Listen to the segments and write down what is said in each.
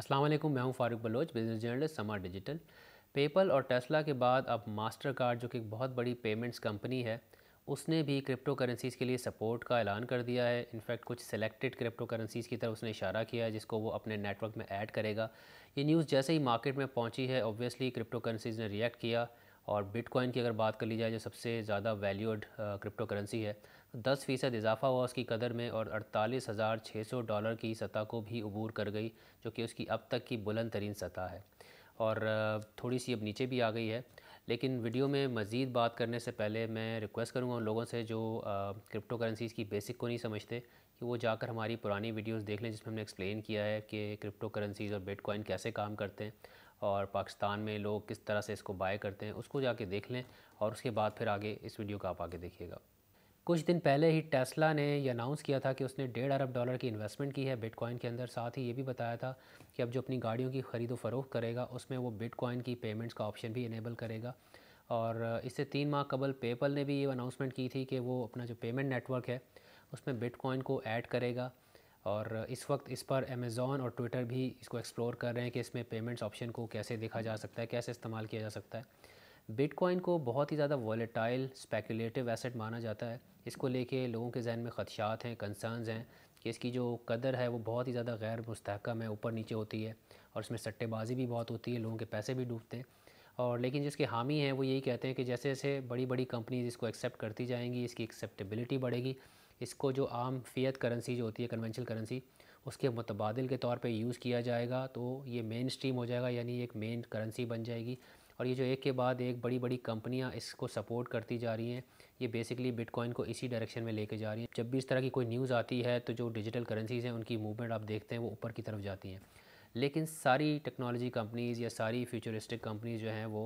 अस्सलाम वालेकुम मैं हूं Farooq Baloch business journalist Samaa digital PayPal और टेस्ला के बाद अब मास्टर कार्ड जो कि एक बहुत बड़ी पेमेंट्स कंपनी है उसने भी क्रिप्टो करेंसीज़ के लिए सपोर्ट का ऐलान कर दिया है इनफैक्ट कुछ सिलेक्टेड क्रिप्टो करेंसीज़ की तरफ उसने इशारा किया है जिसको वो अपने नेटवर्क में ऐड करेगा ये न्यूज़ जैसे ही मार्केट में पहुँची है ऑब्वियसली क्रिप्टो करेंसीज़ ने रिएक्ट किया और बिटकॉइन की अगर बात कर ली जाए जो सबसे ज़्यादा वैल्यूड क्रिप्टो करेंसी है दस फ़ीसद इजाफा हुआ उसकी कदर में और अड़तालीस हज़ार छः सौ डॉलर की सतह को भी अबूर कर गई जो कि उसकी अब तक की बुलंद तरीन सतह है और थोड़ी सी अब नीचे भी आ गई है लेकिन वीडियो में मज़ीद बात करने से पहले मैं रिक्वेस्ट करूँगा उन लोगों से जो क्रिप्टो करेंसीज़ की बेसिक को नहीं समझते कि वो जाकर हमारी पुरानी वीडियोज़ देख लें जिसमें हमने एक्सप्लेन किया है कि क्रिप्टो करेंसीज़ और बिटकॉइन कैसे काम करते हैं और पाकिस्तान में लोग किस तरह से इसको बाय करते हैं उसको जाके देख लें और उसके बाद फिर आगे इस वीडियो को आप आगे देखिएगा कुछ दिन पहले ही टेस्ला ने यह अनाउंस किया था कि उसने डेढ़ अरब डॉलर की इन्वेस्टमेंट की है बिटकॉइन के अंदर साथ ही ये भी बताया था कि अब जो अपनी गाड़ियों की ख़रीदो फरोख करेगा उसमें वो बिटकॉइन की पेमेंट्स का ऑप्शन भी इनेबल करेगा और इससे तीन माह कबल पेपल ने भी ये अनाउंसमेंट की थी कि वो अपना जो पेमेंट नेटवर्क है उसमें बिटकॉइन को ऐड करेगा और इस वक्त इस पर अमेज़ॉन और ट्विटर भी इसको एक्सप्लोर कर रहे हैं कि इसमें पेमेंट्स ऑप्शन को कैसे देखा जा सकता है कैसे इस्तेमाल किया जा सकता है बिटकॉइन को बहुत ही ज़्यादा वॉलेटाइल स्पेकुलेटिव एसेट माना जाता है इसको लेके लोगों के जहन में खदशात हैं कंसर्नस हैं कि इसकी जो कदर है वो बहुत ही ज़्यादा गैर मुस्तकम है ऊपर नीचे होती है और इसमें सट्टेबाजी भी बहुत होती है लोगों के पैसे भी डूबते हैं और लेकिन जिसके हामी हैं वो यही कहते हैं कि जैसे जैसे बड़ी बड़ी कंपनीज इसको एक्सेप्ट करती जाएंगी इसकी एक्सेप्टेबिलिटी बढ़ेगी इसको जो आम फ़ियत करेंसी जो होती है कन्वेंशनल करेंसी उसके मुतबादल के तौर पे यूज़ किया जाएगा तो ये मेन स्ट्रीम हो जाएगा यानी एक मेन करेंसी बन जाएगी और ये जो एक के बाद एक बड़ी बड़ी कंपनियां इसको सपोर्ट करती जा रही हैं ये बेसिकली बिटकॉइन को इसी डायरेक्शन में लेके जा रही हैं जब भी इस तरह की कोई न्यूज़ आती है तो जो डिजिटल करेंसीज़ हैं उनकी मूवमेंट आप देखते हैं वो ऊपर की तरफ जाती हैं लेकिन सारी टेक्नोलॉजी कंपनीज़ या सारी फ्यूचरिस्टिक कंपनीज़ जो हैं वो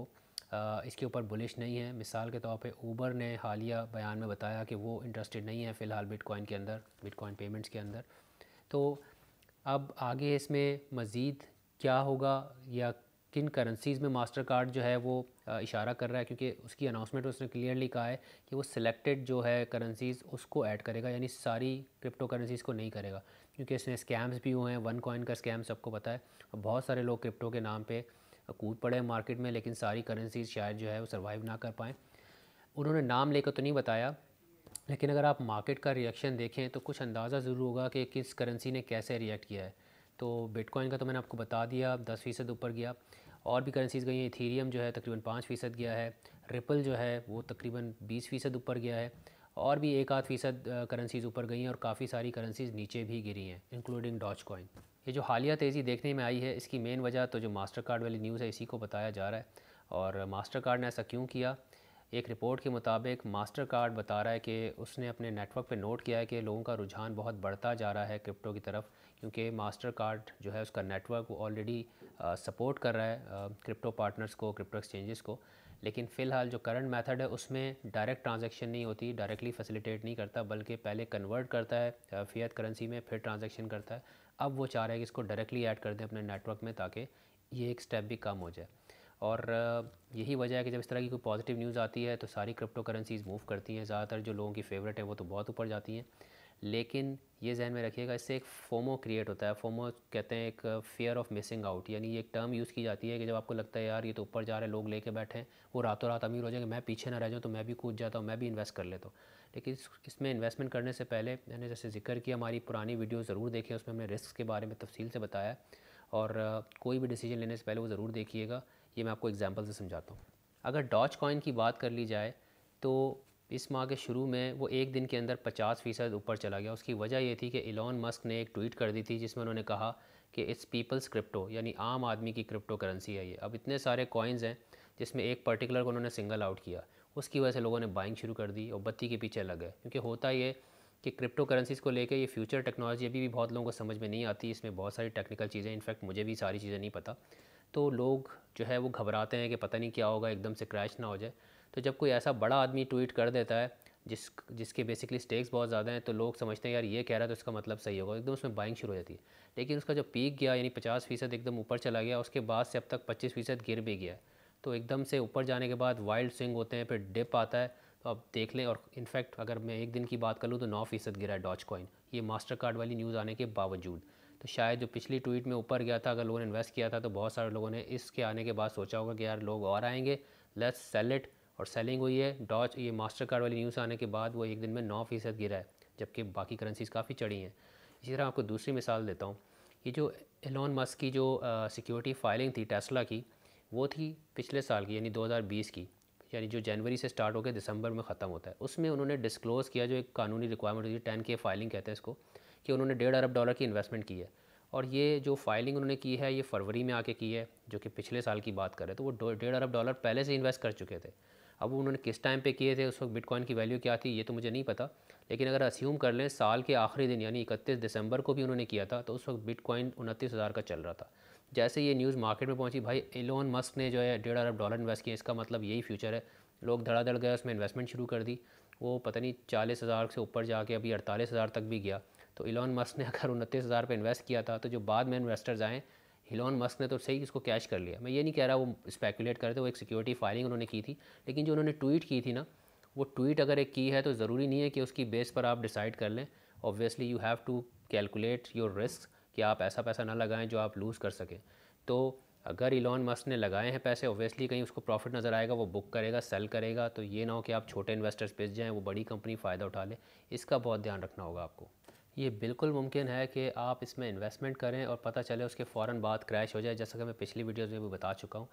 इसके ऊपर बुलिश नहीं है मिसाल के तौर पे ऊबर ने हालिया बयान में बताया कि वो इंटरेस्टेड नहीं है फ़िलहाल बिटकॉइन के अंदर बिटकॉइन पेमेंट्स के अंदर तो अब आगे इसमें मज़ीद क्या होगा या किन करेंसीज़ में मास्टर कार्ड जो है वो इशारा कर रहा है क्योंकि उसकी अनाउंसमेंट उसने क्लियरली कहा है कि वो सिलेक्टेड जो है करेंसीज़ उसको ऐड करेगा यानी सारी क्रिप्टो करेंसीज़ को नहीं करेगा क्योंकि इसमें स्कैम्स भी हुए हैं वन कॉइन का स्कैम सबको पता है और बहुत सारे लोग क्रिप्टो के नाम पर कूद पड़े हैं मार्केट में लेकिन सारी करेंसीज़ शायद जो है वो सर्वाइव ना कर पाएँ उन्होंने नाम लेकर तो नहीं बताया लेकिन अगर आप मार्केट का रिएक्शन देखें तो कुछ अंदाज़ा ज़रूर होगा कि किस करेंसी ने कैसे रिएक्ट किया है तो बिटकॉइन का तो मैंने आपको बता दिया दस फ़ीसद ऊपर गया और भी करेंसीज़ गई हैं इथीरियम जो है तकरीबन पाँच फ़ीसद गया है रिपल जो है वो तकरीबन बीस फ़ीसद ऊपर गया है और भी एक आध फ़ीसद करेंसीज़ ऊपर गई हैं और काफ़ी सारी करेंसीज़ नीचे भी गिरी हैं इंक्लूडिंग डॉच कॉइन ये जो हालिया तेज़ी देखने में आई है इसकी मेन वजह तो जो मास्टर कार्ड वाली न्यूज़ है इसी को बताया जा रहा है और मास्टर कार्ड ने ऐसा क्यों किया एक रिपोर्ट के मुताबिक मास्टर कार्ड बता रहा है कि उसने अपने नेटवर्क पे नोट किया है कि लोगों का रुझान बहुत बढ़ता जा रहा है क्रिप्टो की तरफ क्योंकि मास्टर कार्ड जो है उसका नेटवर्क वो ऑलरेडी सपोर्ट uh, कर रहा है क्रिप्टो uh, पार्टनर्स को क्रिप्टो एक्सचेंजेस को लेकिन फ़िलहाल जो करंट मेथड है उसमें डायरेक्ट ट्रांजैक्शन नहीं होती डायरेक्टली फैसिलिटेट नहीं करता बल्कि पहले कन्वर्ट करता है फियत uh, करेंसी में फिर ट्रांजैक्शन करता है अब वो चाह रहा है कि इसको डायरेक्टली ऐड कर दें अपने नेटवर्क में ताकि ये एक स्टेप भी कम हो जाए और यही वजह है कि जब इस तरह की कोई पॉजिटिव न्यूज़ आती है तो सारी क्रिप्टो करेंसीज़ मूव करती हैं ज़्यादातर जो लोगों की फेवरेट है वो तो बहुत ऊपर जाती हैं लेकिन ये जहन में रखिएगा इससे एक फोमो क्रिएट होता है फोमो कहते हैं एक फेयर ऑफ मिसिंग आउट यानी ये एक टर्म यूज़ की जाती है कि जब आपको लगता है यार ये तो ऊपर जा रहे लोग लेके बैठे हैं वो रातों रात अमीर हो जाएंगे मैं पीछे ना रह जाऊँ तो मैं भी कूद जाता हूँ मैं भी इन्वेस्ट कर लेता हूँ लेकिन इसमें इन्वेस्टमेंट करने से पहले मैंने जैसे जिक्र किया हमारी पुरानी वीडियो ज़रूर देखिए उसमें हमने रिस्क के बारे में तफसील से बताया और कोई भी डिसीजन लेने से पहले वो ज़रूर देखिएगा ये मैं आपको एग्जाम्पल से समझाता हूँ अगर डॉच कॉइन की बात कर ली जाए तो इस माह के शुरू में वो एक दिन के अंदर 50 फ़ीसद ऊपर चला गया उसकी वजह ये थी कि इलॉन मस्क ने एक ट्वीट कर दी थी जिसमें उन्होंने कहा कि इट्स पीपल्स क्रिप्टो यानी आम आदमी की क्रिप्टो करेंसी है ये अब इतने सारे कॉइन्स हैं जिसमें एक पर्टिकुलर को उन्होंने सिंगल आउट किया उसकी वजह से लोगों ने बाइंग शुरू कर दी और बत्ती के पीछे लग गए क्योंकि होता ये कि क्रिप्टो करेंसीज़ को लेकर ये फ्यूचर टेक्नोलॉजी अभी भी बहुत लोगों को समझ में नहीं आती इसमें बहुत सारी टेक्निकल चीज़ें इनफैक्ट मुझे भी सारी चीज़ें नहीं पता तो लोग जो है वो घबराते हैं कि पता नहीं क्या होगा एकदम से क्रैश ना हो जाए तो जब कोई ऐसा बड़ा आदमी ट्वीट कर देता है जिस जिसके बेसिकली स्टेक्स बहुत ज़्यादा हैं तो लोग समझते हैं यार ये कह रहा है तो इसका मतलब सही होगा एकदम उसमें बाइंग शुरू हो जाती है लेकिन उसका जो पीक गया यानी पचास फ़ीसद एकदम ऊपर चला गया उसके बाद से अब तक पच्चीस फ़ीसद गिर भी गया तो एकदम से ऊपर जाने के बाद वाइल्ड स्विंग होते हैं फिर डिप आता है तो आप देख लें और इनफैक्ट अगर मैं एक दिन की बात कर लूँ तो नौ फ़ीसद गिरा है डॉच कॉइन ये मास्टर कार्ड वाली न्यूज़ आने के बावजूद तो शायद जो पिछली ट्वीट में ऊपर गया था अगर लोगों ने इन्वेस्ट किया था तो बहुत सारे लोगों ने इसके आने के बाद सोचा होगा कि यार लोग और आएंगे लेट्स सेल इट और सेलिंग हुई है डॉच ये मास्टर कार्ड वाली न्यूज़ आने के बाद वो एक दिन में नौ फीसद गिरा है जबकि बाकी करेंसीज काफ़ी चढ़ी हैं इसी तरह आपको दूसरी मिसाल देता हूँ ये जो एलॉन मस्क की जो सिक्योरिटी फाइलिंग थी टेस्ला की वो थी पिछले साल की यानी 2020 की यानी जो जनवरी से स्टार्ट होकर दिसंबर में ख़त्म होता है उसमें उन्होंने डिस्क्लोज़ किया जो एक कानूनी रिक्वायरमेंट होती है टेन के फाइलिंग कहते हैं इसको कि उन्होंने डेढ़ अरब डॉलर की इन्वेस्टमेंट की है और ये जो फाइलिंग उन्होंने की है ये फरवरी में आके की है जो कि पिछले साल की बात करें तो वो डेढ़ अरब डॉलर पहले से इन्वेस्ट कर चुके थे अब उन्होंने किस टाइम पे किए थे उस वक्त बिटकॉइन की वैल्यू क्या थी ये तो मुझे नहीं पता लेकिन अगर अस्यूम कर लें साल के आखिरी दिन यानी इकतीस दिसंबर को भी उन्होंने किया था तो उस वक्त बिटकॉइन उनतीस हज़ार का चल रहा था जैसे ये न्यूज़ मार्केट में पहुंची भाई एलोन मस्क ने जो है डेढ़ अरब डॉलर इन्वेस्ट किया इसका मतलब यही फ्यूचर है लोग धड़ाधड़ गए उसमें इन्वेस्टमेंट शुरू कर दी वो पता नहीं चालीस हज़ार से ऊपर जाके अभी अड़तालीस हज़ार तक भी गया तो इलॉन मस्क ने अगर उनतीस हज़ार पर इन्वेस्ट किया था तो जो बाद में इन्वेस्टर्स आएँ हिलॉन मस्क ने तो सही इसको कैश कर लिया मैं ये नहीं कह रहा वो स्पेकुलेट थे वो एक सिक्योरिटी फायरिंग उन्होंने की थी लेकिन जो उन्होंने ट्वीट की थी ना वो ट्वीट अगर एक की है तो ज़रूरी नहीं है कि उसकी बेस पर आप डिसाइड कर लें obviously you have to calculate your risk कि आप ऐसा पैसा ना लगाएं जो आप लूज़ कर सकें तो अगर इलॉन मस्क ने लगाए हैं पैसे ऑब्वियसली कहीं उसको प्रॉफिट नज़र आएगा वो बुक करेगा सेल करेगा तो ये ना हो कि आप छोटे इन्वेस्टर्स बेच जाएँ वो बड़ी कंपनी फ़ायदा उठा ले इसका बहुत ध्यान रखना होगा आपको ये बिल्कुल मुमकिन है कि आप इसमें इन्वेस्टमेंट करें और पता चले उसके फ़ौर बाद क्रैश हो जाए जैसा कि मैं पिछली वीडियोज़ में भी बता चुका हूँ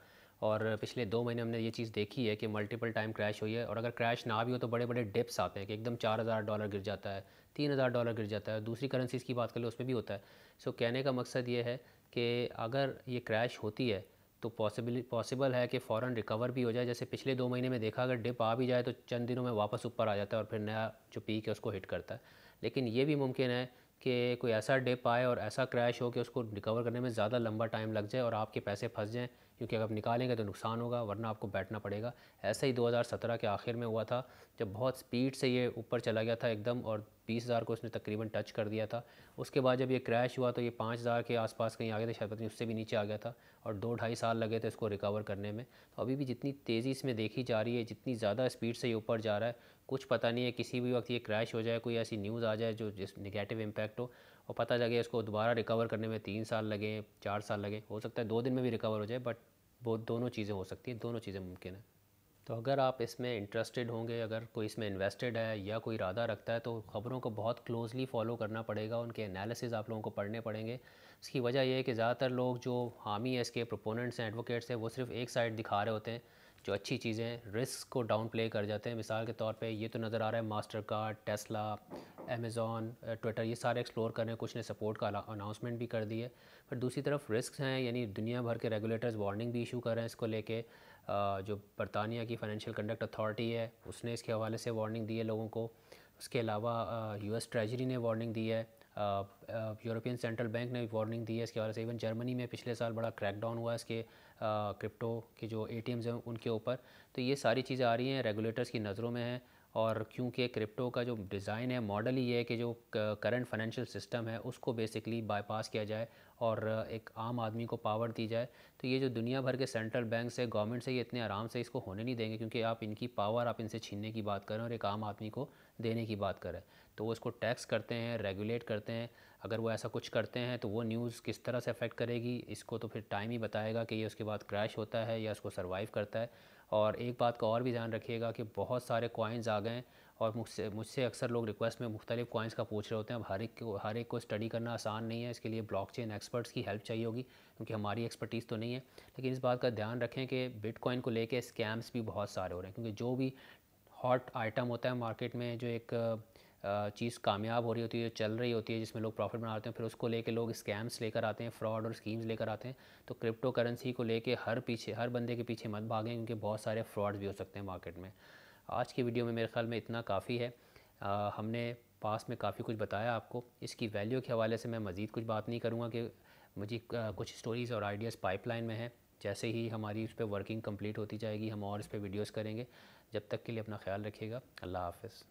और पिछले दो महीने हमने ये चीज़ देखी है कि मल्टीपल टाइम क्रैश हुई है और अगर क्रैश ना भी हो तो बड़े बड़े डिप्स आते हैं कि एकदम चार हज़ार डॉलर गिर जाता है तीन हज़ार डॉलर गिर जाता है दूसरी करेंसीज़ की बात कर लो उसमें भी होता है सो कहने का मकसद ये है कि अगर ये क्रैश होती है तो पॉसिबल पॉसिबल है कि फ़ौर रिकवर भी हो जाए जैसे पिछले दो महीने में देखा अगर डिप आ भी जाए तो चंद दिनों में वापस ऊपर आ जाता है और फिर नया जो पीक है उसको हिट करता है लेकिन ये भी मुमकिन है कि कोई ऐसा डिप आए और ऐसा क्रैश हो कि उसको रिकवर करने में ज़्यादा लंबा टाइम लग जाए और आपके पैसे फंस जाएँ क्योंकि अगर आप निकालेंगे तो नुकसान होगा वरना आपको बैठना पड़ेगा ऐसा ही 2017 के आखिर में हुआ था जब बहुत स्पीड से ये ऊपर चला गया था एकदम और 20000 को उसने तकरीबन टच कर दिया था उसके बाद जब ये क्रैश हुआ तो ये 5000 के आसपास कहीं आ गया था शायद पता उससे भी नीचे आ गया था और दो ढाई साल लगे थे इसको रिकवर करने में तो अभी भी जितनी तेज़ी इसमें देखी जा रही है जितनी ज़्यादा स्पीड से ये ऊपर जा रहा है कुछ पता नहीं है किसी भी वक्त ये क्रैश हो जाए कोई ऐसी न्यूज़ आ जाए जो जिस निगेटिव इम्पैक्ट हो और पता लगे इसको दोबारा रिकवर करने में तीन साल लगे चार साल लगे हो सकता है दो दिन में भी रिकवर हो जाए बट वो दोनों चीज़ें हो सकती हैं दोनों चीज़ें मुमकिन हैं तो अगर आप इसमें इंटरेस्टेड होंगे अगर कोई इसमें इन्वेस्टेड है या कोई इरादा रखता है तो ख़बरों को बहुत क्लोजली फॉलो करना पड़ेगा उनके एनालिसिस आप लोगों को पढ़ने पड़ेंगे इसकी वजह यह है कि ज़्यादातर लोग जो हामी है इसके प्रोपोनेंट्स हैं एडवोकेट्स हैं वो सिर्फ एक साइड दिखा रहे होते हैं जो अच्छी चीज़ें रिस्क को डाउन प्ले कर जाते हैं मिसाल के तौर पर ये तो नज़र आ रहा है Mastercard Tesla Amazon Twitter uh, ये सारे एक्सप्लोर कर रहे हैं कुछ ने सपोर्ट का अनाउंसमेंट भी कर दी है पर दूसरी तरफ रिस्क हैं यानी दुनिया भर के रेगुलेटर्स वार्निंग भी इशू कर रहे हैं इसको लेके uh, जो बरतानिया की फाइनेंशियल कंडक्ट अथॉरिटी है उसने इसके हवाले से वार्निंग दी है लोगों को उसके अलावा यू एस ट्रेजरी ने वार्निंग दी है यूरोपियन सेंट्रल बैंक ने भी वार्निंग दी है इसके हवाले से इवन जर्मनी में पिछले साल बड़ा क्रैकडाउन हुआ इसके क्रिप्टो uh, के जो ए हैं उनके ऊपर तो ये सारी चीज़ें आ रही हैं रेगुलेटर्स की नज़रों में हैं और क्योंकि क्रिप्टो का जो डिज़ाइन है मॉडल ही है कि जो करंट फाइनेंशियल सिस्टम है उसको बेसिकली बाईपास किया जाए और एक आम आदमी को पावर दी जाए तो ये जो दुनिया भर के सेंट्रल बैंक से गवर्नमेंट से ये इतने आराम से इसको होने नहीं देंगे क्योंकि आप इनकी पावर आप इनसे छीनने की बात करें और एक आम आदमी को देने की बात करें तो वो इसको टैक्स करते हैं रेगुलेट करते हैं अगर वो ऐसा कुछ करते हैं तो वो न्यूज़ किस तरह से अफेक्ट करेगी इसको तो फिर टाइम ही बताएगा कि ये उसके बाद क्रैश होता है या उसको सर्वाइव करता है और एक बात का और भी ध्यान रखिएगा कि बहुत सारे कॉइन्स आ गए और मुझसे मुझसे अक्सर लोग रिक्वेस्ट में मुख्तलिफ कॉइन्स का पूछ रहे होते हैं अब हर एक को हर एक को स्टडी करना आसान नहीं है इसके लिए ब्लॉकचेन एक्सपर्ट्स की हेल्प चाहिए होगी क्योंकि हमारी एक्सपर्टीज़ तो नहीं है लेकिन इस बात का ध्यान रखें कि बिटकॉइन को लेके स्कैम्स भी बहुत सारे हो रहे हैं क्योंकि जो भी हॉट आइटम होता है मार्केट में जो एक चीज़ कामयाब हो रही होती है चल रही होती है जिसमें लोग प्रॉफिट बना रहे हैं फिर उसको लेके लोग स्कैम्स लेकर आते हैं फ्रॉड और स्कीम्स लेकर आते हैं तो क्रिप्टो करेंसी को लेके हर पीछे हर बंदे के पीछे मत भागें क्योंकि बहुत सारे फ्रॉड्स भी हो सकते हैं मार्केट में आज की वीडियो में मेरे ख्याल में इतना काफ़ी है आ, हमने पास में काफ़ी कुछ बताया आपको इसकी वैल्यू के हवाले से मैं मज़ीद कुछ बात नहीं करूँगा कि मुझे कुछ स्टोरीज़ और आइडियाज़ पाइपलाइन में हैं जैसे ही हमारी उस पर वर्किंग कम्प्लीट होती जाएगी हम और इस पर वीडियोज़ करेंगे जब तक के लिए अपना ख्याल रखिएगा अल्लाह हाफिज़